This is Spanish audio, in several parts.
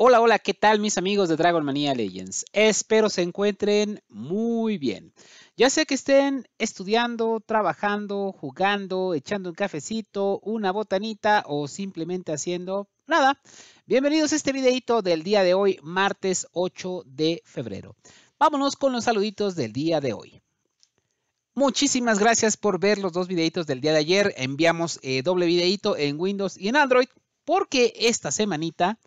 Hola, hola, ¿qué tal mis amigos de Dragon Mania Legends? Espero se encuentren muy bien. Ya sea que estén estudiando, trabajando, jugando, echando un cafecito, una botanita o simplemente haciendo nada. Bienvenidos a este videito del día de hoy, martes 8 de febrero. Vámonos con los saluditos del día de hoy. Muchísimas gracias por ver los dos videitos del día de ayer. Enviamos eh, doble videito en Windows y en Android porque esta semanita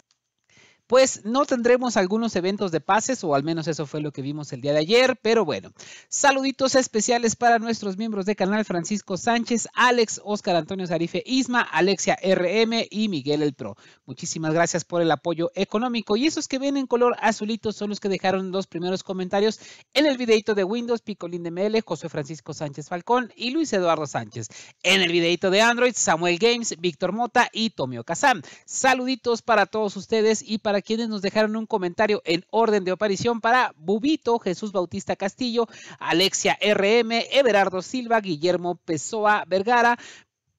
pues no tendremos algunos eventos de pases, o al menos eso fue lo que vimos el día de ayer, pero bueno, saluditos especiales para nuestros miembros de canal Francisco Sánchez, Alex, Oscar Antonio Zarife Isma, Alexia RM y Miguel El Pro. Muchísimas gracias por el apoyo económico y esos que ven en color azulito son los que dejaron los primeros comentarios en el videito de Windows, Picolín de ML, José Francisco Sánchez Falcón y Luis Eduardo Sánchez. En el videito de Android, Samuel Games, Víctor Mota y Tomio Kazam. Saluditos para todos ustedes y para quienes nos dejaron un comentario en orden de aparición para Bubito, Jesús Bautista Castillo, Alexia RM, Everardo Silva, Guillermo Pessoa Vergara,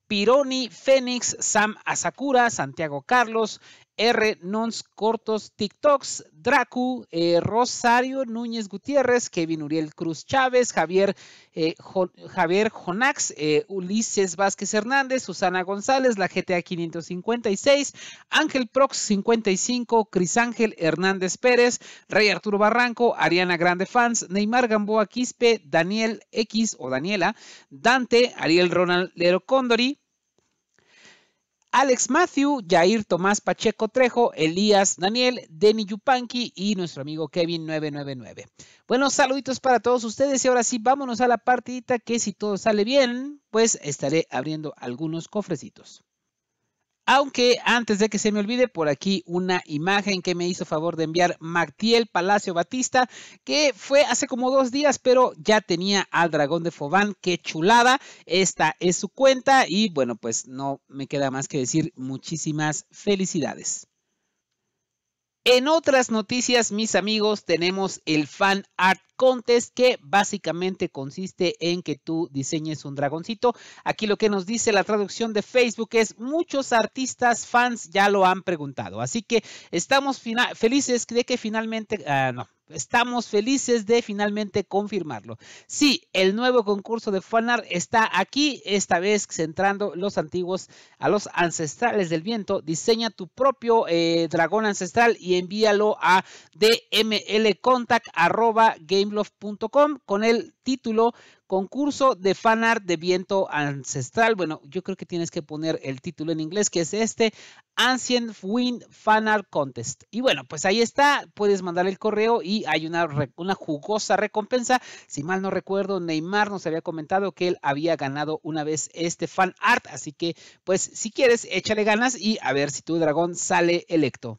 Pironi, Fénix, Sam Asakura, Santiago Carlos, R. Nons Cortos TikToks, Dracu, eh, Rosario Núñez Gutiérrez, Kevin Uriel Cruz Chávez, Javier, eh, Javier Jonax, eh, Ulises Vázquez Hernández, Susana González, la GTA 556, Ángel Prox 55, Cris Ángel Hernández Pérez, Rey Arturo Barranco, Ariana Grande Fans, Neymar Gamboa Quispe, Daniel X o Daniela, Dante, Ariel Ronald Lero Condori, Alex Matthew, Jair Tomás Pacheco Trejo, Elías Daniel, Denny Yupanqui y nuestro amigo Kevin 999. Buenos saluditos para todos ustedes y ahora sí vámonos a la partidita que si todo sale bien, pues estaré abriendo algunos cofrecitos. Aunque antes de que se me olvide, por aquí una imagen que me hizo favor de enviar Martiel Palacio Batista, que fue hace como dos días, pero ya tenía al dragón de Fobán. ¡Qué chulada! Esta es su cuenta y bueno, pues no me queda más que decir muchísimas felicidades. En otras noticias, mis amigos, tenemos el fan art contest que básicamente consiste en que tú diseñes un dragoncito. Aquí lo que nos dice la traducción de Facebook es muchos artistas fans ya lo han preguntado. Así que estamos felices de que finalmente, ah, no, Estamos felices de finalmente confirmarlo. Sí, el nuevo concurso de Fanart está aquí, esta vez centrando los antiguos a los ancestrales del viento. Diseña tu propio eh, dragón ancestral y envíalo a game gameloft.com con el título Concurso de fan art de viento ancestral. Bueno, yo creo que tienes que poner el título en inglés, que es este Ancient Wind art Contest. Y bueno, pues ahí está, puedes mandar el correo y hay una, una jugosa recompensa. Si mal no recuerdo, Neymar nos había comentado que él había ganado una vez este fan art, así que pues si quieres, échale ganas y a ver si tu dragón sale electo.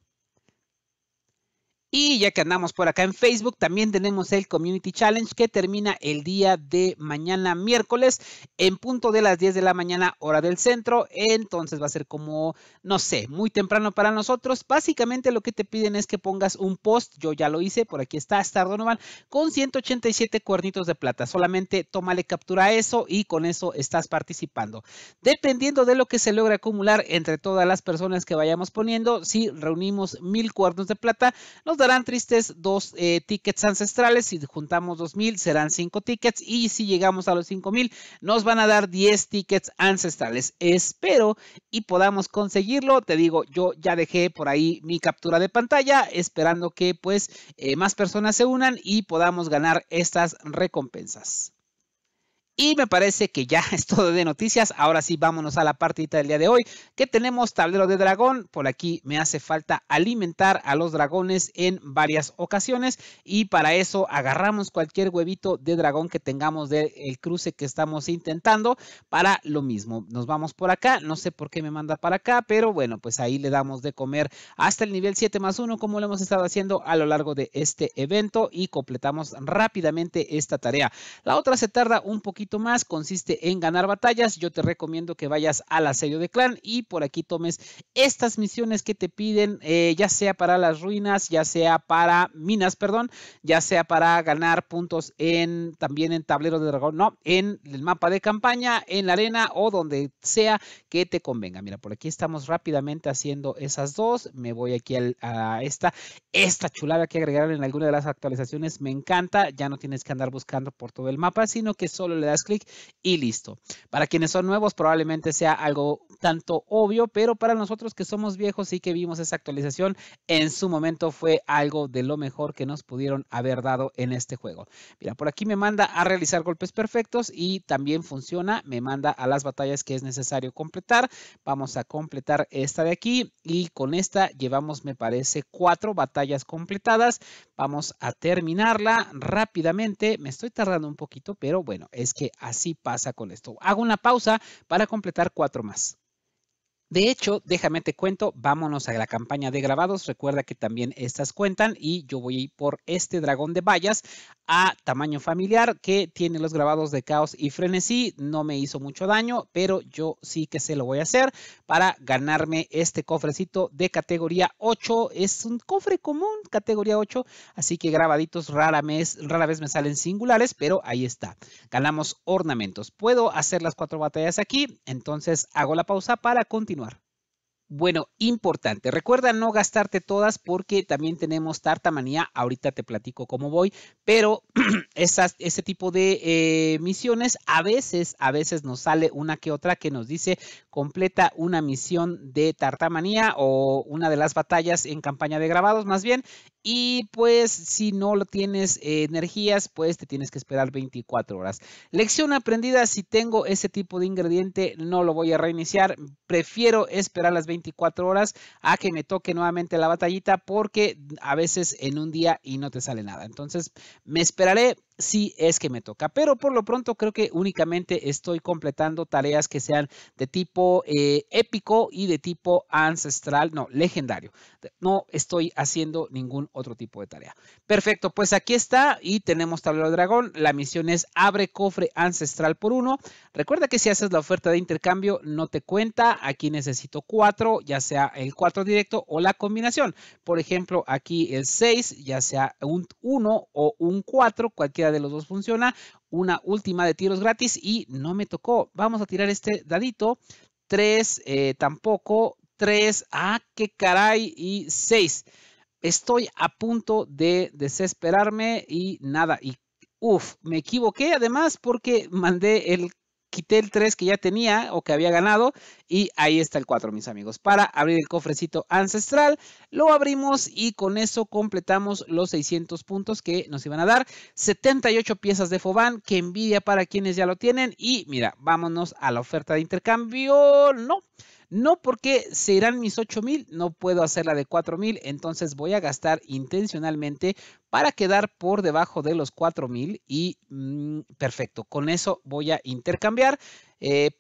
Y ya que andamos por acá en Facebook, también tenemos el Community Challenge que termina el día de mañana miércoles en punto de las 10 de la mañana hora del centro. Entonces va a ser como, no sé, muy temprano para nosotros. Básicamente lo que te piden es que pongas un post, yo ya lo hice, por aquí está Star Donovan, con 187 cuernitos de plata. Solamente tómale captura a eso y con eso estás participando. Dependiendo de lo que se logre acumular entre todas las personas que vayamos poniendo, si reunimos mil cuernos de plata, nos darán tristes dos eh, tickets ancestrales. Si juntamos 2.000 serán cinco tickets. Y si llegamos a los 5.000 nos van a dar 10 tickets ancestrales. Espero y podamos conseguirlo. Te digo, yo ya dejé por ahí mi captura de pantalla esperando que pues eh, más personas se unan y podamos ganar estas recompensas. Y me parece que ya es todo de noticias. Ahora sí, vámonos a la partita del día de hoy. Que tenemos tablero de dragón. Por aquí me hace falta alimentar a los dragones en varias ocasiones. Y para eso agarramos cualquier huevito de dragón que tengamos del cruce que estamos intentando. Para lo mismo. Nos vamos por acá. No sé por qué me manda para acá. Pero bueno, pues ahí le damos de comer hasta el nivel 7 más 1. Como lo hemos estado haciendo a lo largo de este evento. Y completamos rápidamente esta tarea. La otra se tarda un poquito más, consiste en ganar batallas. Yo te recomiendo que vayas al asedio de clan y por aquí tomes estas misiones que te piden, eh, ya sea para las ruinas, ya sea para minas, perdón, ya sea para ganar puntos en también en tablero de dragón, no, en el mapa de campaña, en la arena o donde sea que te convenga. Mira, por aquí estamos rápidamente haciendo esas dos. Me voy aquí a esta, esta chulada que agregaron en alguna de las actualizaciones. Me encanta, ya no tienes que andar buscando por todo el mapa, sino que solo le da clic y listo. Para quienes son nuevos probablemente sea algo tanto obvio, pero para nosotros que somos viejos y que vimos esa actualización, en su momento fue algo de lo mejor que nos pudieron haber dado en este juego. Mira, por aquí me manda a realizar golpes perfectos y también funciona, me manda a las batallas que es necesario completar. Vamos a completar esta de aquí y con esta llevamos, me parece, cuatro batallas completadas Vamos a terminarla rápidamente. Me estoy tardando un poquito, pero bueno, es que así pasa con esto. Hago una pausa para completar cuatro más. De hecho, déjame te cuento, vámonos a la campaña de grabados. Recuerda que también estas cuentan y yo voy por este dragón de vallas a tamaño familiar que tiene los grabados de caos y frenesí. No me hizo mucho daño, pero yo sí que se lo voy a hacer para ganarme este cofrecito de categoría 8. Es un cofre común, categoría 8, así que grabaditos rara vez, rara vez me salen singulares, pero ahí está. Ganamos ornamentos. Puedo hacer las cuatro batallas aquí, entonces hago la pausa para continuar. Bueno, importante. Recuerda no gastarte todas porque también tenemos tartamanía. Ahorita te platico cómo voy, pero ese tipo de eh, misiones a veces, a veces nos sale una que otra que nos dice completa una misión de tartamanía o una de las batallas en campaña de grabados más bien. Y pues si no lo tienes eh, energías, pues te tienes que esperar 24 horas. Lección aprendida, si tengo ese tipo de ingrediente, no lo voy a reiniciar. Prefiero esperar las 24 24 horas a que me toque nuevamente la batallita porque a veces en un día y no te sale nada. Entonces me esperaré si es que me toca. Pero por lo pronto creo que únicamente estoy completando tareas que sean de tipo eh, épico y de tipo ancestral, no, legendario. No estoy haciendo ningún otro tipo de tarea. Perfecto, pues aquí está y tenemos tablero dragón. La misión es abre cofre ancestral por uno. Recuerda que si haces la oferta de intercambio no te cuenta. Aquí necesito cuatro ya sea el 4 directo o la combinación. Por ejemplo, aquí el 6, ya sea un 1 o un 4, cualquiera de los dos funciona. Una última de tiros gratis y no me tocó. Vamos a tirar este dadito. 3 eh, tampoco. 3, ah, qué caray. Y 6. Estoy a punto de desesperarme y nada. Y uff, me equivoqué además porque mandé el quité el 3 que ya tenía o que había ganado y ahí está el 4 mis amigos para abrir el cofrecito ancestral lo abrimos y con eso completamos los 600 puntos que nos iban a dar 78 piezas de Foban que envidia para quienes ya lo tienen y mira vámonos a la oferta de intercambio no no porque serán mis 8000, no puedo hacer la de 4000, entonces voy a gastar intencionalmente para quedar por debajo de los 4000 y mm, perfecto, con eso voy a intercambiar. Eh,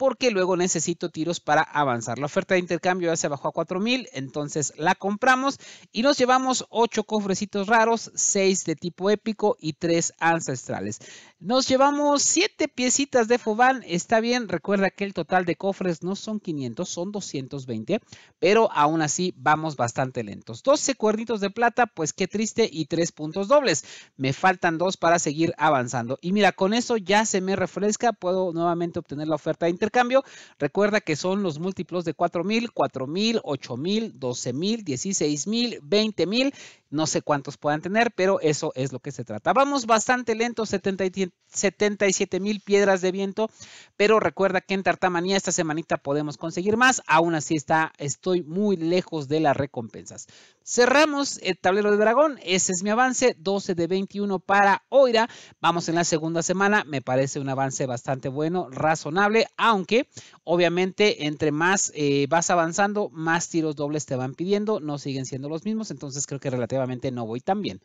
porque luego necesito tiros para avanzar. La oferta de intercambio ya se bajó a 4000, entonces la compramos y nos llevamos 8 cofrecitos raros, 6 de tipo épico y 3 ancestrales. Nos llevamos 7 piecitas de Foban, está bien, recuerda que el total de cofres no son 500, son 220, pero aún así vamos bastante lentos. 12 cuernitos de plata, pues qué triste y 3 puntos dobles. Me faltan 2 para seguir avanzando. Y mira, con eso ya se me refresca, puedo nuevamente obtener la oferta de intercambio cambio, Recuerda que son los múltiplos de 4000, 4000, 8000, 12000, 16000, 20000 no sé cuántos puedan tener, pero eso es lo que se trata. Vamos bastante lento, 77 mil piedras de viento, pero recuerda que en Tartamanía esta semanita podemos conseguir más. Aún así está, estoy muy lejos de las recompensas. Cerramos el tablero de dragón, ese es mi avance, 12 de 21 para Oira. Vamos en la segunda semana, me parece un avance bastante bueno, razonable, aunque obviamente entre más eh, vas avanzando, más tiros dobles te van pidiendo, no siguen siendo los mismos, entonces creo que relativamente no voy tan bien.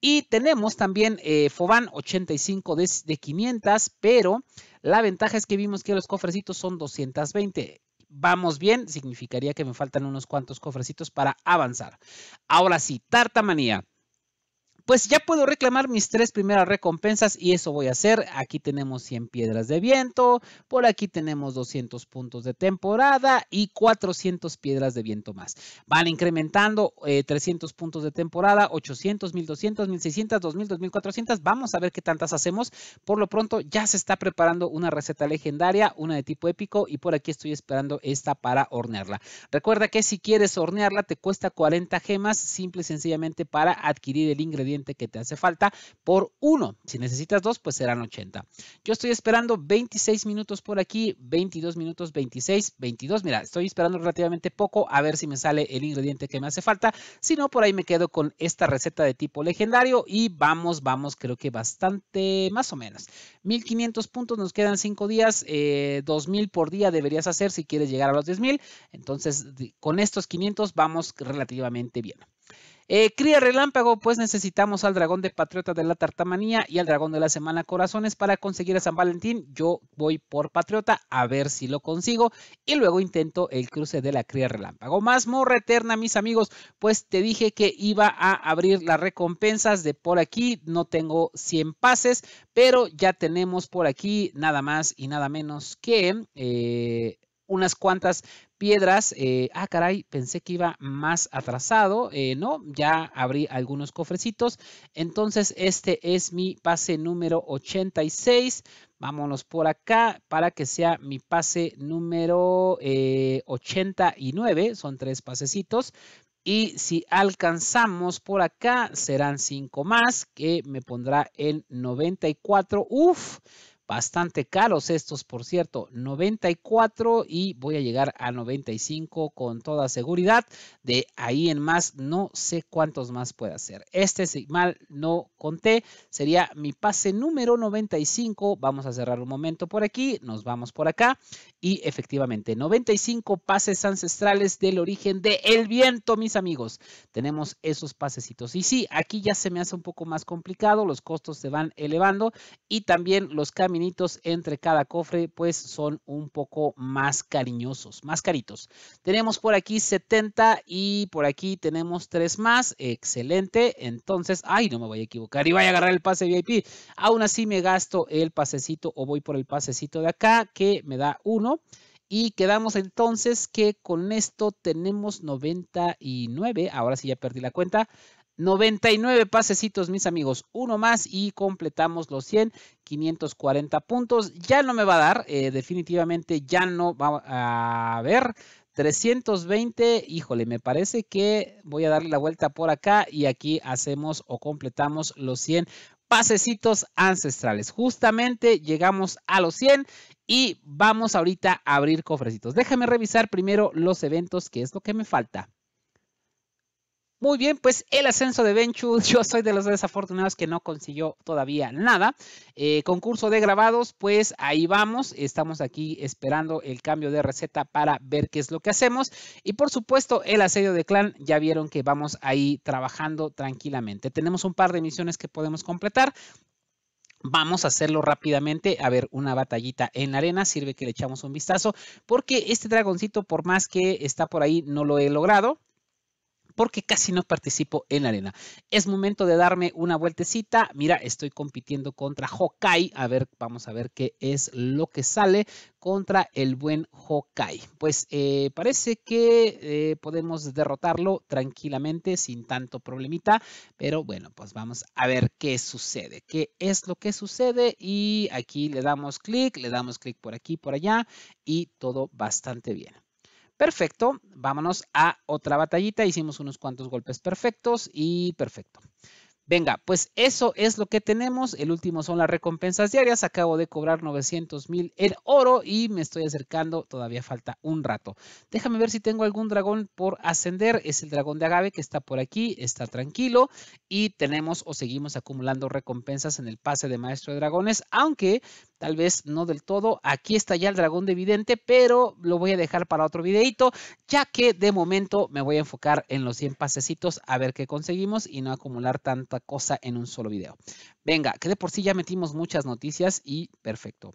Y tenemos también eh, Foban 85 de, de 500, pero la ventaja es que vimos que los cofrecitos son 220 vamos bien, significaría que me faltan unos cuantos cofrecitos para avanzar. Ahora sí, tartamanía pues ya puedo reclamar mis tres primeras recompensas y eso voy a hacer. Aquí tenemos 100 piedras de viento, por aquí tenemos 200 puntos de temporada y 400 piedras de viento más. Van incrementando 300 eh, puntos de temporada, 800, 1200, 1600, 2000, 2400. Vamos a ver qué tantas hacemos. Por lo pronto ya se está preparando una receta legendaria, una de tipo épico y por aquí estoy esperando esta para hornearla. Recuerda que si quieres hornearla te cuesta 40 gemas simple y sencillamente para adquirir el ingrediente que te hace falta por uno Si necesitas dos pues serán 80. Yo estoy esperando 26 minutos por aquí, 22 minutos, 26, 22. Mira, estoy esperando relativamente poco a ver si me sale el ingrediente que me hace falta. Si no, por ahí me quedo con esta receta de tipo legendario y vamos, vamos, creo que bastante, más o menos. 1500 puntos, nos quedan 5 días, 2000 eh, por día deberías hacer si quieres llegar a los 10.000. Entonces, con estos 500 vamos relativamente bien. Eh, cría relámpago, pues necesitamos al dragón de Patriota de la Tartamanía y al dragón de la Semana Corazones para conseguir a San Valentín. Yo voy por Patriota a ver si lo consigo y luego intento el cruce de la cría relámpago. Más morra eterna, mis amigos, pues te dije que iba a abrir las recompensas de por aquí. No tengo 100 pases, pero ya tenemos por aquí nada más y nada menos que... Eh, unas cuantas piedras. Eh, ah, caray, pensé que iba más atrasado. Eh, no, ya abrí algunos cofrecitos. Entonces, este es mi pase número 86. Vámonos por acá para que sea mi pase número 89. Eh, Son tres pasecitos. Y si alcanzamos por acá, serán cinco más que me pondrá en 94. Uf, Bastante caros estos, por cierto, 94 y voy a llegar a 95 con toda seguridad. De ahí en más, no sé cuántos más pueda hacer. Este, si mal no conté, sería mi pase número 95. Vamos a cerrar un momento por aquí, nos vamos por acá y efectivamente, 95 pases ancestrales del origen de El Viento, mis amigos. Tenemos esos pasecitos. Y sí, aquí ya se me hace un poco más complicado, los costos se van elevando y también los caminitos entre cada cofre pues son un poco más cariñosos, más caritos. Tenemos por aquí 70 y por aquí tenemos 3 más. Excelente. Entonces, ay, no me voy a equivocar y voy a agarrar el pase VIP. Aún así me gasto el pasecito o voy por el pasecito de acá que me da uno y quedamos entonces que con esto tenemos 99, ahora sí ya perdí la cuenta, 99 pasecitos, mis amigos. Uno más y completamos los 100, 540 puntos. Ya no me va a dar, eh, definitivamente ya no va a haber 320, híjole, me parece que voy a darle la vuelta por acá y aquí hacemos o completamos los 100 pasecitos ancestrales. Justamente llegamos a los 100 y vamos ahorita a abrir cofrecitos. Déjame revisar primero los eventos, que es lo que me falta. Muy bien, pues el ascenso de Benchu, yo soy de los desafortunados que no consiguió todavía nada. Eh, concurso de grabados, pues ahí vamos, estamos aquí esperando el cambio de receta para ver qué es lo que hacemos. Y por supuesto, el asedio de clan, ya vieron que vamos ahí trabajando tranquilamente. Tenemos un par de misiones que podemos completar, Vamos a hacerlo rápidamente. A ver, una batallita en la arena. Sirve que le echamos un vistazo. Porque este dragoncito, por más que está por ahí, no lo he logrado porque casi no participo en la arena. Es momento de darme una vueltecita. Mira, estoy compitiendo contra Hokai. A ver, vamos a ver qué es lo que sale contra el buen Hokai. Pues eh, parece que eh, podemos derrotarlo tranquilamente sin tanto problemita, pero bueno, pues vamos a ver qué sucede, qué es lo que sucede y aquí le damos clic, le damos clic por aquí, por allá y todo bastante bien. Perfecto, vámonos a otra batallita. Hicimos unos cuantos golpes perfectos y perfecto. Venga, pues eso es lo que tenemos. El último son las recompensas diarias. Acabo de cobrar 900 mil en oro y me estoy acercando. Todavía falta un rato. Déjame ver si tengo algún dragón por ascender. Es el dragón de agave que está por aquí. Está tranquilo. Y tenemos o seguimos acumulando recompensas en el pase de maestro de dragones. Aunque tal vez no del todo. Aquí está ya el dragón de vidente, pero lo voy a dejar para otro videito, ya que de momento me voy a enfocar en los 100 pasecitos a ver qué conseguimos y no acumular tanta cosa en un solo video. Venga, que de por sí ya metimos muchas noticias y perfecto.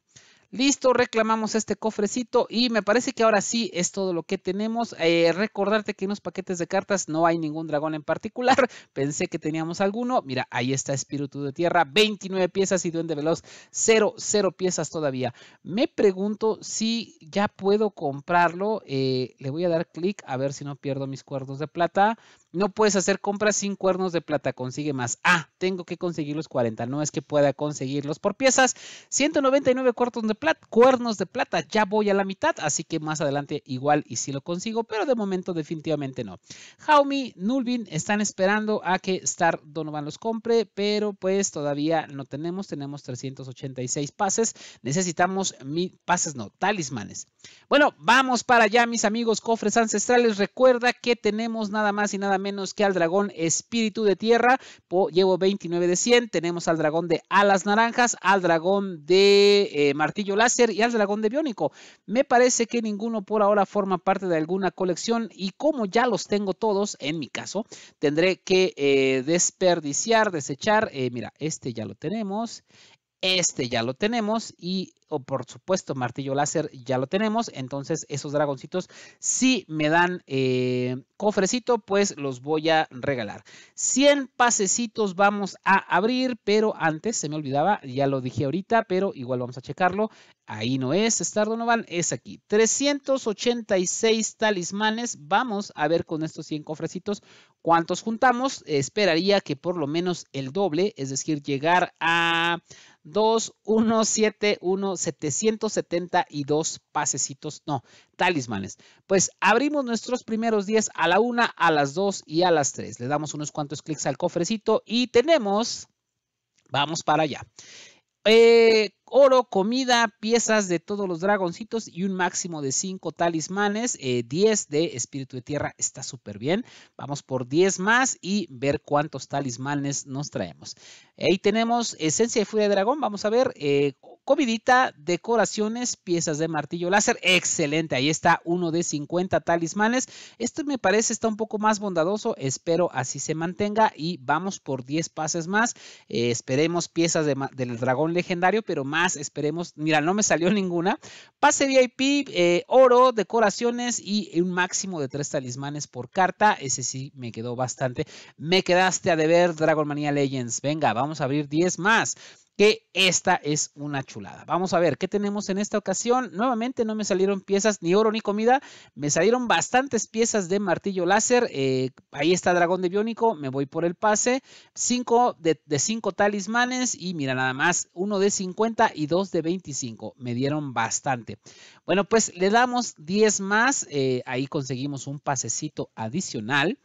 Listo, reclamamos este cofrecito y me parece que ahora sí es todo lo que tenemos. Eh, recordarte que en los paquetes de cartas no hay ningún dragón en particular. Pensé que teníamos alguno. Mira, ahí está Espíritu de Tierra, 29 piezas y Duende Veloz, 0, 0 piezas todavía. Me pregunto si ya puedo comprarlo. Eh, le voy a dar clic a ver si no pierdo mis cuerdos de plata. No puedes hacer compras sin cuernos de plata, consigue más. Ah, tengo que conseguir los 40, no es que pueda conseguirlos por piezas. 199 cuernos de plata, cuernos de plata, ya voy a la mitad, así que más adelante igual y si lo consigo, pero de momento definitivamente no. Jaume, Nulvin están esperando a que Star Donovan los compre, pero pues todavía no tenemos, tenemos 386 pases, necesitamos mil pases, no, talismanes. Bueno, vamos para allá, mis amigos, cofres ancestrales, recuerda que tenemos nada más y nada más menos que al dragón espíritu de tierra. Llevo 29 de 100. Tenemos al dragón de alas naranjas, al dragón de eh, martillo láser y al dragón de biónico. Me parece que ninguno por ahora forma parte de alguna colección y como ya los tengo todos, en mi caso, tendré que eh, desperdiciar, desechar. Eh, mira, este ya lo tenemos. Este ya lo tenemos y o por supuesto martillo láser ya lo tenemos. Entonces esos dragoncitos si me dan eh, cofrecito pues los voy a regalar. 100 pasecitos vamos a abrir pero antes se me olvidaba ya lo dije ahorita pero igual vamos a checarlo. Ahí no es Star Noval, es aquí. 386 talismanes. Vamos a ver con estos 100 cofrecitos cuántos juntamos. Esperaría que por lo menos el doble es decir llegar a 2, 1, 7, 772 pasecitos, no, talismanes. Pues abrimos nuestros primeros 10 a la 1, a las 2 y a las 3. Le damos unos cuantos clics al cofrecito y tenemos, vamos para allá. Eh, oro, comida, piezas de todos los dragoncitos y un máximo de 5 talismanes. 10 eh, de espíritu de tierra está súper bien. Vamos por 10 más y ver cuántos talismanes nos traemos. Ahí tenemos esencia de furia de dragón. Vamos a ver. Eh, Covidita, decoraciones, piezas de martillo láser. Excelente, ahí está uno de 50 talismanes. Este me parece está un poco más bondadoso. Espero así se mantenga y vamos por 10 pases más. Eh, esperemos piezas del dragón legendario, pero más esperemos. Mira, no me salió ninguna. Pase VIP, eh, oro, decoraciones y un máximo de 3 talismanes por carta. Ese sí me quedó bastante. Me quedaste a deber Dragon Mania Legends. Venga, vamos a abrir 10 más que esta es una chulada. Vamos a ver qué tenemos en esta ocasión. Nuevamente no me salieron piezas ni oro ni comida, me salieron bastantes piezas de martillo láser. Eh, ahí está dragón de biónico, me voy por el pase. cinco de, cinco talismanes y mira nada más, uno de 50 y dos de 25. Me dieron bastante. Bueno, pues le damos 10 más, eh, ahí conseguimos un pasecito adicional.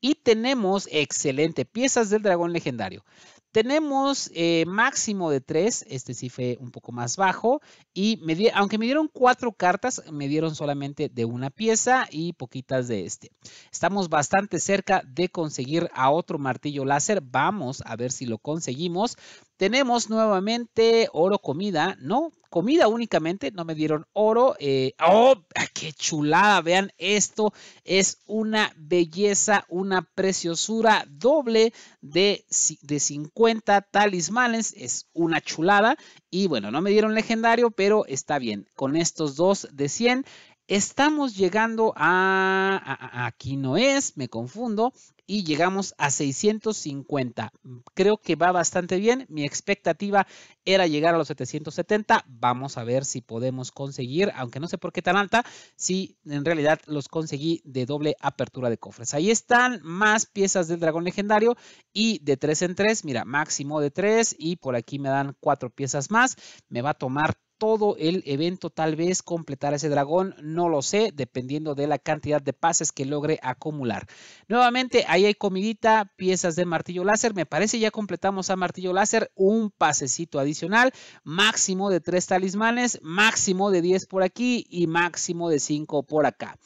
Y tenemos excelente piezas del dragón legendario. Tenemos eh, máximo de tres, este sí fue un poco más bajo, y aunque me dieron cuatro cartas, me dieron solamente de una pieza y poquitas de este. Estamos bastante cerca de conseguir a otro martillo láser, vamos a ver si lo conseguimos. Tenemos nuevamente oro comida, ¿no? Comida únicamente, no me dieron oro. Eh, ¡Oh! Ah, ¡Qué chulada! Vean esto, es una belleza, una preciosura doble de, de 50 talismanes. Es una chulada. Y bueno, no me dieron legendario, pero está bien. Con estos dos de 100 Estamos llegando a, aquí no es, me confundo, y llegamos a 650. Creo que va bastante bien. Mi expectativa era llegar a los 770. Vamos a ver si podemos conseguir, aunque no sé por qué tan alta, si en realidad los conseguí de doble apertura de cofres. Ahí están más piezas del dragón legendario y de 3 en 3. Mira, máximo de 3 y por aquí me dan 4 piezas más. Me va a tomar todo el evento, tal vez completar ese dragón, no lo sé, dependiendo de la cantidad de pases que logre acumular. Nuevamente, ahí hay comidita, piezas de martillo láser, me parece ya completamos a martillo láser, un pasecito adicional, máximo de tres talismanes, máximo de 10 por aquí y máximo de 5 por acá.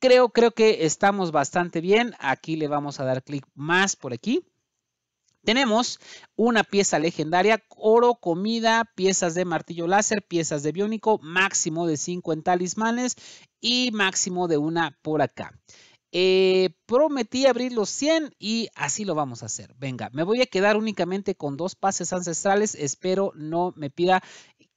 Creo, creo que estamos bastante bien, aquí le vamos a dar clic más por aquí. Tenemos una pieza legendaria, oro, comida, piezas de martillo láser, piezas de biónico, máximo de 5 en talismanes y máximo de una por acá. Eh, prometí abrir los 100 y así lo vamos a hacer. Venga, me voy a quedar únicamente con dos pases ancestrales. Espero no me pida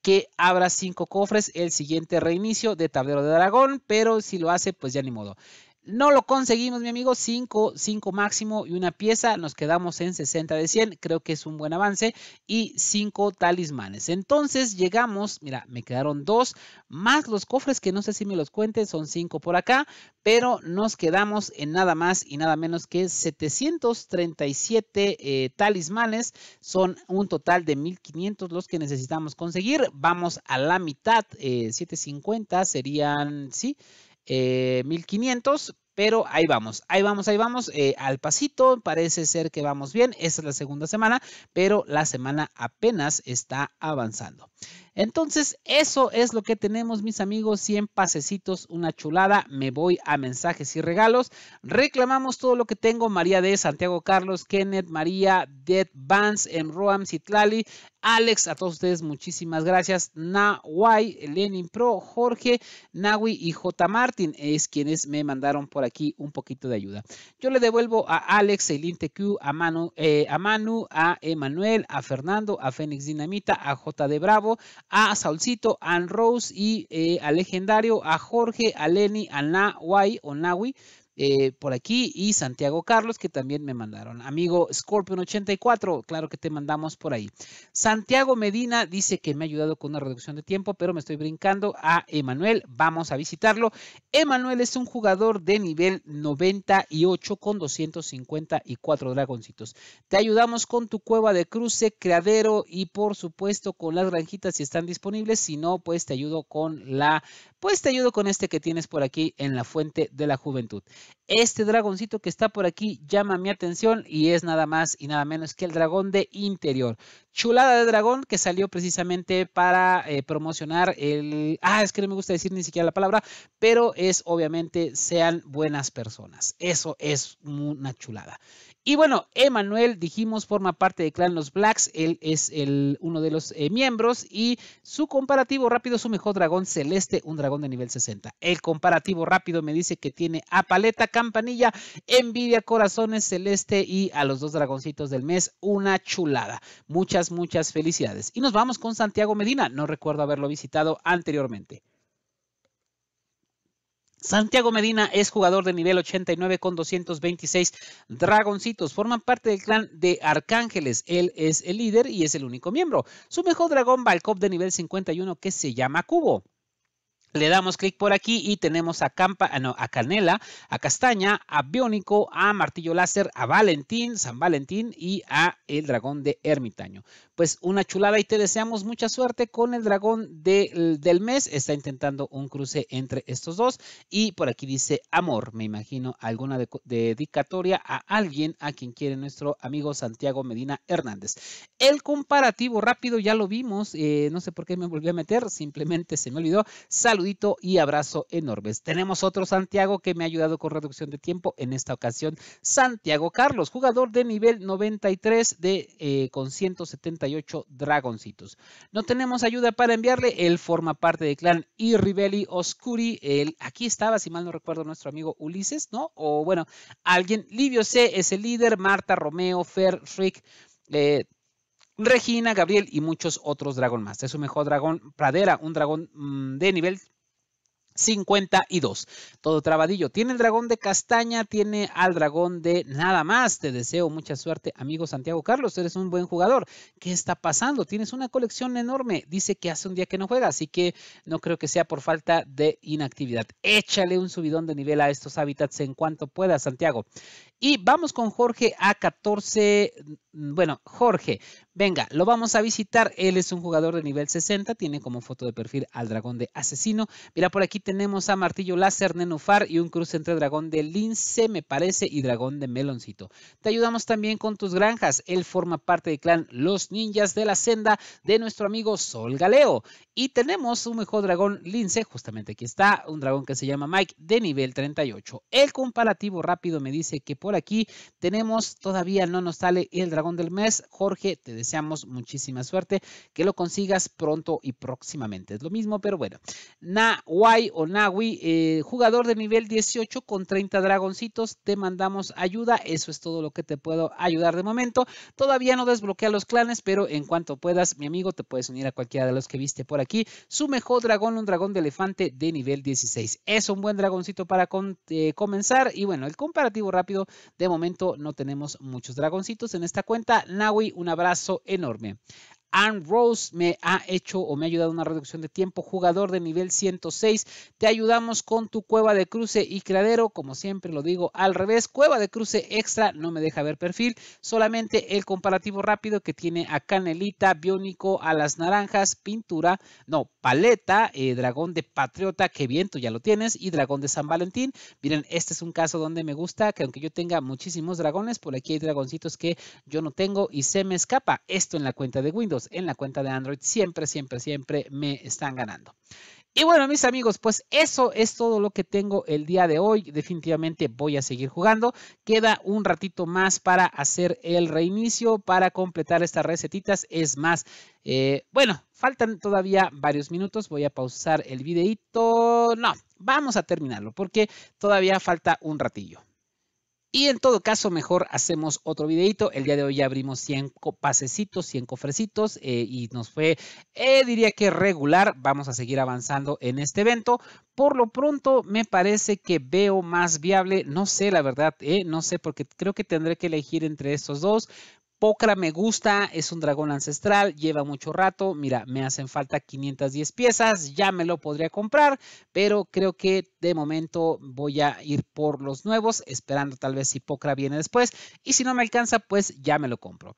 que abra cinco cofres el siguiente reinicio de Tablero de Dragón, pero si lo hace, pues ya ni modo. No lo conseguimos, mi amigo. 5, 5 máximo y una pieza. Nos quedamos en 60 de 100. Creo que es un buen avance. Y 5 talismanes. Entonces llegamos, mira, me quedaron 2 más los cofres que no sé si me los cuente, Son 5 por acá. Pero nos quedamos en nada más y nada menos que 737 eh, talismanes. Son un total de 1500 los que necesitamos conseguir. Vamos a la mitad. 750 eh, serían, sí. 1500, eh, pero ahí vamos, ahí vamos, ahí vamos, eh, al pasito, parece ser que vamos bien, esa es la segunda semana, pero la semana apenas está avanzando. Entonces, eso es lo que tenemos, mis amigos. 100 pasecitos, una chulada. Me voy a mensajes y regalos. Reclamamos todo lo que tengo. María de Santiago Carlos, Kenneth, María, Dead Vance, en Roam, Citlali, Alex, a todos ustedes muchísimas gracias. Wai, Lenin Pro, Jorge, Nawi y J. Martin es quienes me mandaron por aquí un poquito de ayuda. Yo le devuelvo a Alex, el Inteq, a Manu, eh, a Manu, a Emanuel, a Fernando, a Fénix Dinamita, a J. de Bravo, a Saulcito, a Rose y eh, a Legendario, a Jorge, a Lenny, a Nahuay o Nawi. Eh, por aquí y Santiago Carlos que también me mandaron. Amigo Scorpion84, claro que te mandamos por ahí. Santiago Medina dice que me ha ayudado con una reducción de tiempo, pero me estoy brincando a Emanuel. Vamos a visitarlo. Emanuel es un jugador de nivel 98 con 254 dragoncitos. Te ayudamos con tu cueva de cruce, creadero y por supuesto con las granjitas si están disponibles. Si no, pues te ayudo con la pues te ayudo con este que tienes por aquí en la fuente de la juventud. Este dragoncito que está por aquí llama mi atención y es nada más y nada menos que el dragón de interior. Chulada de dragón que salió precisamente para eh, promocionar el... Ah, es que no me gusta decir ni siquiera la palabra, pero es obviamente sean buenas personas. Eso es una chulada. Y bueno, Emanuel, dijimos, forma parte de Clan Los Blacks, él es el, uno de los eh, miembros y su comparativo rápido, su mejor dragón celeste, un dragón de nivel 60. El comparativo rápido me dice que tiene a Paleta, Campanilla, Envidia, Corazones Celeste y a los dos dragoncitos del mes, una chulada. Muchas, muchas felicidades. Y nos vamos con Santiago Medina, no recuerdo haberlo visitado anteriormente. Santiago Medina es jugador de nivel 89 con 226 dragoncitos. Forman parte del clan de Arcángeles. Él es el líder y es el único miembro. Su mejor dragón va al cop de nivel 51 que se llama Cubo. Le damos clic por aquí y tenemos a, Campa, ah, no, a Canela, a Castaña, a Biónico, a Martillo Láser, a Valentín, San Valentín y a el dragón de Ermitaño. Pues una chulada y te deseamos mucha suerte con el dragón del mes. Está intentando un cruce entre estos dos. Y por aquí dice amor, me imagino alguna dedicatoria a alguien a quien quiere nuestro amigo Santiago Medina Hernández. El comparativo rápido ya lo vimos, eh, no sé por qué me volví a meter, simplemente se me olvidó. Salud y abrazo enormes. Tenemos otro Santiago que me ha ayudado con reducción de tiempo en esta ocasión. Santiago Carlos, jugador de nivel 93 de, eh, con 178 dragoncitos. No tenemos ayuda para enviarle. Él forma parte del clan Irribelli Oscuri. Él, aquí estaba, si mal no recuerdo, nuestro amigo Ulises, ¿no? O bueno, alguien. Livio C es el líder. Marta, Romeo, Fer, Rick. Eh, Regina, Gabriel y muchos otros dragón más. Es su mejor dragón pradera, un dragón mm, de nivel 52. Todo trabadillo. Tiene el dragón de castaña, tiene al dragón de nada más. Te deseo mucha suerte, amigo Santiago Carlos. Eres un buen jugador. ¿Qué está pasando? Tienes una colección enorme. Dice que hace un día que no juega, así que no creo que sea por falta de inactividad. Échale un subidón de nivel a estos hábitats en cuanto pueda, Santiago. Y vamos con Jorge a 14. Mm, bueno, Jorge, venga, lo vamos a visitar. Él es un jugador de nivel 60, tiene como foto de perfil al dragón de asesino. Mira, por aquí tenemos a Martillo Láser, Nenufar y un cruce entre Dragón de Lince, me parece, y Dragón de Meloncito. Te ayudamos también con tus granjas. Él forma parte del clan Los Ninjas de la Senda de nuestro amigo Sol Galeo. Y tenemos un mejor dragón Lince, justamente aquí está, un dragón que se llama Mike de nivel 38. El comparativo rápido me dice que por aquí tenemos, todavía no nos sale el dragón del mes. Jorge, te deseamos muchísima suerte, que lo consigas pronto y próximamente. Es lo mismo, pero bueno. Nahuay o Nawi, eh, jugador de nivel 18 con 30 dragoncitos, te mandamos ayuda, eso es todo lo que te puedo ayudar de momento. Todavía no desbloquea los clanes, pero en cuanto puedas, mi amigo, te puedes unir a cualquiera de los que viste por aquí. Su mejor dragón, un dragón de elefante de nivel 16. Es un buen dragoncito para eh, comenzar y bueno, el comparativo rápido, de momento no tenemos muchos dragoncitos en esta cuenta. Nawi, un abrazo enorme. Anne Rose me ha hecho o me ha ayudado una reducción de tiempo. Jugador de nivel 106. Te ayudamos con tu cueva de cruce y cradero Como siempre lo digo al revés. Cueva de cruce extra. No me deja ver perfil. Solamente el comparativo rápido que tiene a Canelita, Biónico, a las naranjas, pintura. No, paleta, eh, dragón de patriota. Que bien, tú ya lo tienes. Y dragón de San Valentín. Miren, este es un caso donde me gusta que aunque yo tenga muchísimos dragones, por aquí hay dragoncitos que yo no tengo y se me escapa. Esto en la cuenta de Windows en la cuenta de Android siempre, siempre, siempre me están ganando. Y bueno, mis amigos, pues eso es todo lo que tengo el día de hoy. Definitivamente voy a seguir jugando. Queda un ratito más para hacer el reinicio, para completar estas recetitas. Es más, eh, bueno, faltan todavía varios minutos. Voy a pausar el videito. No, vamos a terminarlo porque todavía falta un ratillo. Y en todo caso, mejor hacemos otro videito. El día de hoy ya abrimos 100 pasecitos, 100 cofrecitos eh, y nos fue, eh, diría que regular. Vamos a seguir avanzando en este evento. Por lo pronto, me parece que veo más viable. No sé, la verdad, eh, no sé, porque creo que tendré que elegir entre estos dos. Pokra me gusta, es un dragón ancestral, lleva mucho rato. Mira, me hacen falta 510 piezas, ya me lo podría comprar, pero creo que de momento voy a ir por los nuevos, esperando tal vez si Pokra viene después. Y si no me alcanza, pues ya me lo compro.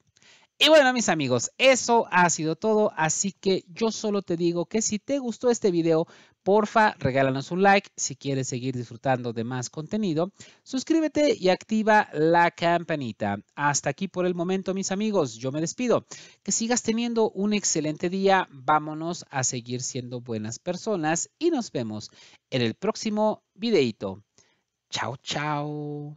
Y bueno, mis amigos, eso ha sido todo. Así que yo solo te digo que si te gustó este video, porfa, regálanos un like. Si quieres seguir disfrutando de más contenido, suscríbete y activa la campanita. Hasta aquí por el momento, mis amigos. Yo me despido. Que sigas teniendo un excelente día. Vámonos a seguir siendo buenas personas y nos vemos en el próximo videito. Chao, chao.